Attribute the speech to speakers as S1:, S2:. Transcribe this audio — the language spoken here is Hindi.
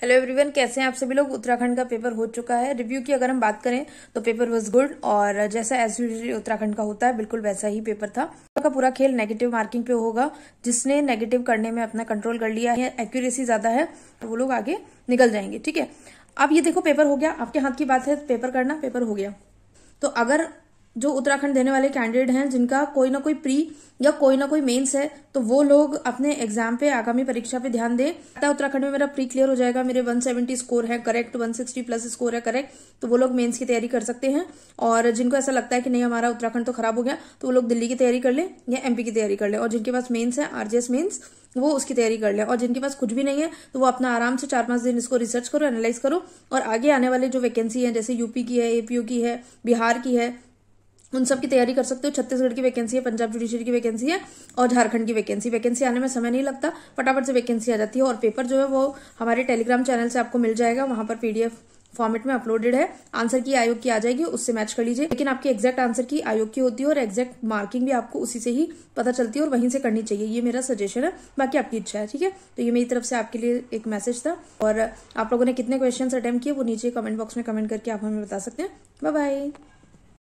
S1: हेलो एवरीवन कैसे हैं आप सभी लोग उत्तराखंड का पेपर हो चुका है रिव्यू की अगर हम बात करें तो पेपर वाज गुड और जैसा एज यूजली उत्तराखंड का होता है बिल्कुल वैसा ही पेपर था का पूरा खेल नेगेटिव मार्किंग पे होगा जिसने नेगेटिव करने में अपना कंट्रोल कर लिया है एक्यूरेसी ज्यादा है तो वो लोग आगे निकल जाएंगे ठीक है अब ये देखो पेपर हो गया आपके हाथ की बात है पेपर करना पेपर हो गया तो अगर जो उत्तराखंड देने वाले कैंडिडेट हैं जिनका कोई ना कोई प्री या कोई ना कोई मेंस है तो वो लोग अपने एग्जाम पे आगामी परीक्षा पे ध्यान दें अतः उत्तराखंड में मेरा प्री क्लियर हो जाएगा मेरे 170 स्कोर है करेक्ट 160 प्लस स्कोर है करेक्ट तो वो लोग मेंस की तैयारी कर सकते हैं और जिनको ऐसा लगता है कि नहीं हमारा उत्तराखंड तो खराब हो गया तो वो लोग दिल्ली की तैयारी कर लें या एमपी की तैयारी कर लें और जिनके पास मेन्स है आरजेएस मेन्स वो उसकी तैयारी कर ले और जिनके पास कुछ भी नहीं है तो वो अपना आराम से चार पांच दिन इसको रिसर्च करो एनालाइज करो और आगे आने वाले जो वैकेंसी है जैसे यूपी की है एपीयू की है बिहार की है उन सब की तैयारी कर सकते हो छत्तीसगढ़ की वैकेंसी है पंजाब जुडिशरी की वैकेंसी है और झारखंड की वैकेंसी वैकेंसी आने में समय नहीं लगता फटाफट से वैकेंसी आ जाती है और पेपर जो है वो हमारे टेलीग्राम चैनल से आपको मिल जाएगा वहां पर पीडीएफ फॉर्मेट में अपलोडेड है आंसर की आयोग की आ जाएगी उससे मैच कर लीजिए लेकिन आपकी एग्जैक्ट आंसर की आयोग की होती है और एग्जैक्ट मार्किंग भी आपको उसी से ही पता चलती है और वहीं से करनी चाहिए ये मेरा सजेशन है बाकी आपकी इच्छा है ठीक है तो ये मेरी तरफ से आपके लिए एक मैसेज था और आप लोगों ने कितने क्वेश्चन अटैम्प किए वो नीचे कमेंट बॉक्स में कमेंट करके आप हमें बता सकते हैं बाय